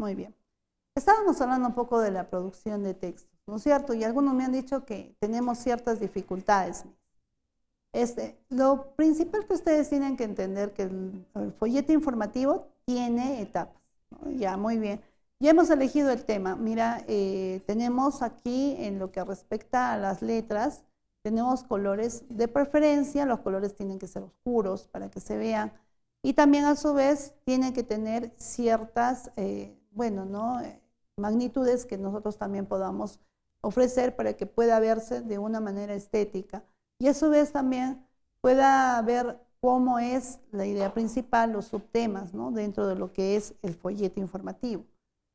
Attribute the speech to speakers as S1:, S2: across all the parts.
S1: Muy bien. Estábamos hablando un poco de la producción de textos, ¿no es cierto? Y algunos me han dicho que tenemos ciertas dificultades. Este, lo principal que ustedes tienen que entender que el, follete folleto informativo tiene etapas. Ya, muy bien. Ya hemos elegido el tema. Mira, eh, tenemos aquí en lo que respecta a las letras, tenemos colores de preferencia, los colores tienen que ser oscuros para que se vean. Y también a su vez tienen que tener ciertas eh, bueno, ¿no? Eh, magnitudes que nosotros también podamos ofrecer para que pueda verse de una manera estética. Y a su vez también pueda ver cómo es la idea principal, los subtemas, ¿no? Dentro de lo que es el folleto informativo.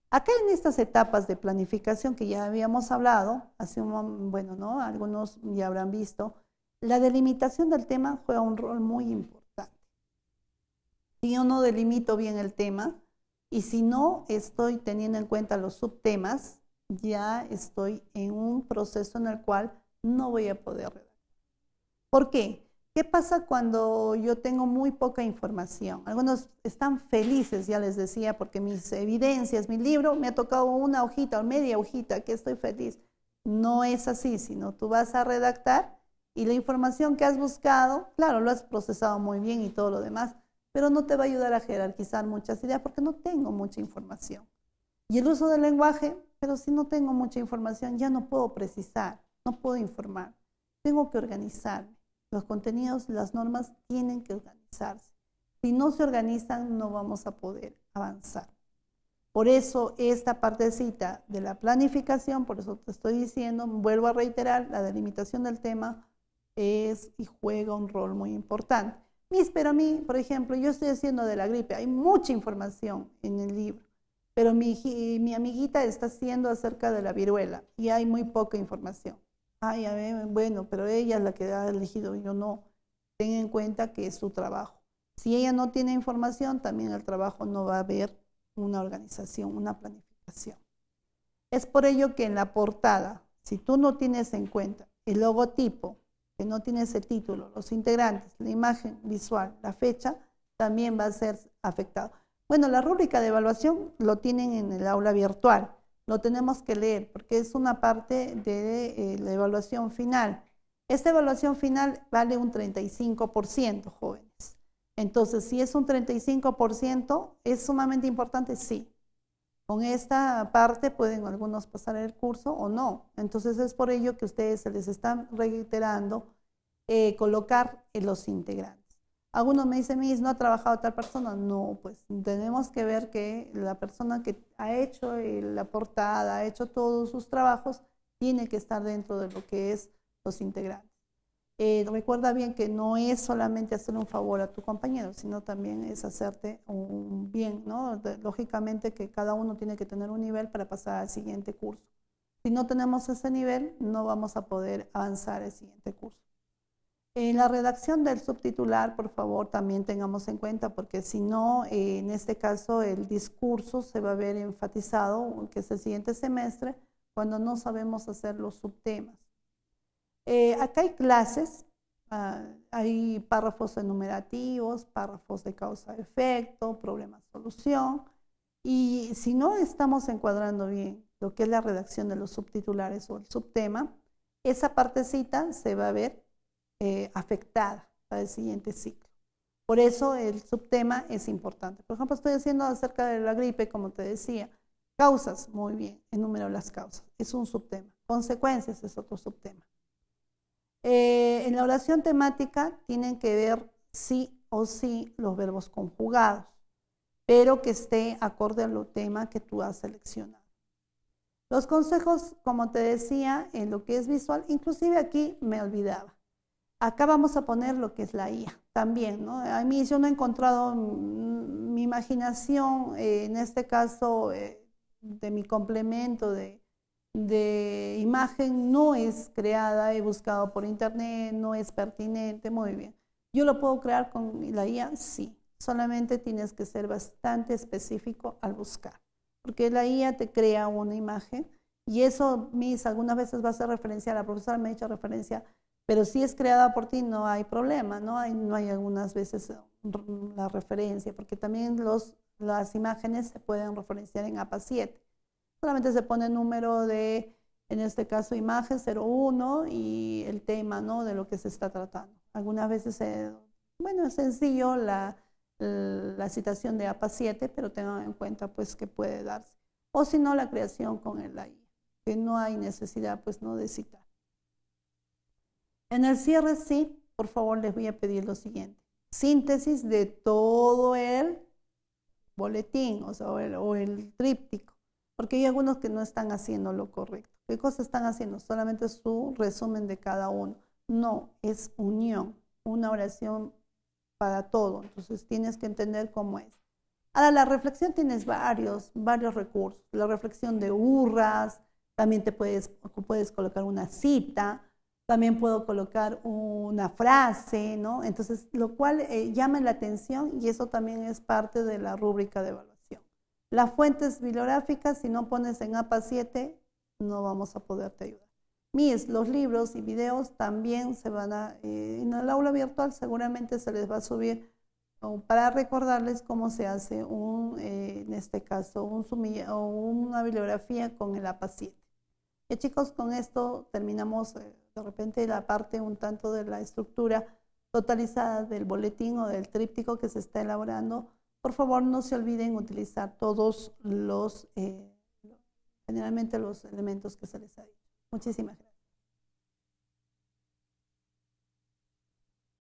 S1: Acá en estas etapas de planificación que ya habíamos hablado, hace un, bueno, ¿no? Algunos ya habrán visto, la delimitación del tema juega un rol muy importante. Si yo no delimito bien el tema, y si no estoy teniendo en cuenta los subtemas, ya estoy en un proceso en el cual no voy a poder redactar. ¿Por qué? ¿Qué pasa cuando yo tengo muy poca información? Algunos están felices, ya les decía, porque mis evidencias, mi libro, me ha tocado una hojita o media hojita, que estoy feliz. No es así, sino tú vas a redactar y la información que has buscado, claro, lo has procesado muy bien y todo lo demás, pero no te va a ayudar a jerarquizar muchas ideas porque no tengo mucha información. Y el uso del lenguaje, pero si no tengo mucha información, ya no puedo precisar, no puedo informar, tengo que organizarme. Los contenidos, las normas tienen que organizarse. Si no se organizan, no vamos a poder avanzar. Por eso esta partecita de la planificación, por eso te estoy diciendo, vuelvo a reiterar, la delimitación del tema es y juega un rol muy importante. Mis, pero a mí, por ejemplo, yo estoy haciendo de la gripe, hay mucha información en el libro, pero mi, amiguita está haciendo acerca de la viruela y hay muy poca información. Ay, a ver, bueno, pero ella es la que ha elegido, yo no. Ten en cuenta que es su trabajo. Si ella no tiene información, también el trabajo no va a haber una organización, una planificación. Es por ello que en la portada, si tú no tienes en cuenta el logotipo, que no tiene ese título, los integrantes, la imagen visual, la fecha, también va a ser afectado. Bueno, la rúbrica de evaluación lo tienen en el aula virtual, lo tenemos que leer porque es una parte de eh, la evaluación final. Esta evaluación final vale un 35%, jóvenes. Entonces, si es un 35%, ¿es sumamente importante? Sí. Con esta parte pueden algunos pasar el curso o no. Entonces es por ello que ustedes se les están reiterando eh, colocar los integrantes. Algunos me dicen, ¿no ha trabajado tal persona? No, pues tenemos que ver que la persona que ha hecho eh, la portada, ha hecho todos sus trabajos, tiene que estar dentro de lo que es los integrantes. Eh, recuerda bien que no es solamente hacer un favor a tu compañero, sino también es hacerte un bien, ¿no? Lógicamente que cada uno tiene que tener un nivel para pasar al siguiente curso. Si no tenemos ese nivel, no vamos a poder avanzar al siguiente curso. En la redacción del subtitular, por favor, también tengamos en cuenta, porque si no, eh, en este caso, el discurso se va a ver enfatizado, que es el siguiente semestre, cuando no sabemos hacer los subtemas. Eh, acá hay clases, ah, hay párrafos enumerativos, párrafos de causa-efecto, problema-solución, y si no estamos encuadrando bien lo que es la redacción de los subtitulares o el subtema, esa partecita se va a ver eh, afectada para el siguiente ciclo. Por eso el subtema es importante. Por ejemplo, estoy haciendo acerca de la gripe, como te decía. Causas, muy bien, enumero las causas. Es un subtema. Consecuencias es otro subtema. Eh, en la oración temática tienen que ver sí o sí los verbos conjugados, pero que esté acorde al tema que tú has seleccionado. Los consejos, como te decía, en lo que es visual, inclusive aquí me olvidaba. Acá vamos a poner lo que es la IA también, ¿no? A mí yo no he encontrado mi imaginación, eh, en este caso, eh, de mi complemento de de imagen no es creada, he buscado por internet, no es pertinente, muy bien. ¿Yo lo puedo crear con la IA? Sí, solamente tienes que ser bastante específico al buscar, porque la IA te crea una imagen y eso, mis, algunas veces va a ser referencia, la profesora me ha hecho referencia, pero si es creada por ti no hay problema, no hay, no hay algunas veces la referencia, porque también los, las imágenes se pueden referenciar en APA 7 Solamente se pone el número de, en este caso, imagen 01 y el tema, ¿no? De lo que se está tratando. Algunas veces, bueno, es sencillo la, citación de APA 7, pero tengan en cuenta, pues, que puede darse. O si no, la creación con el AI, que no hay necesidad, pues, no de citar. En el cierre, sí, por favor, les voy a pedir lo siguiente. Síntesis de todo el boletín o, sea, o el tríptico porque hay algunos que no están haciendo lo correcto. ¿Qué cosas están haciendo? Solamente su resumen de cada uno. No, es unión, una oración para todo. Entonces tienes que entender cómo es. Ahora, la reflexión tienes varios, varios recursos. La reflexión de urras, también te puedes, puedes colocar una cita, también puedo colocar una frase, ¿no? Entonces, lo cual eh, llama la atención y eso también es parte de la rúbrica de evaluación. Las fuentes bibliográficas, si no pones en APA 7, no vamos a poderte ayudar. MIS, los libros y videos también se van a, eh, en el aula virtual seguramente se les va a subir para recordarles cómo se hace un, eh, en este caso, un una bibliografía con el APA 7. Y chicos, con esto terminamos eh, de repente la parte un tanto de la estructura totalizada del boletín o del tríptico que se está elaborando por favor, no se olviden utilizar todos los, eh, generalmente los elementos que se les ha dicho. Muchísimas gracias.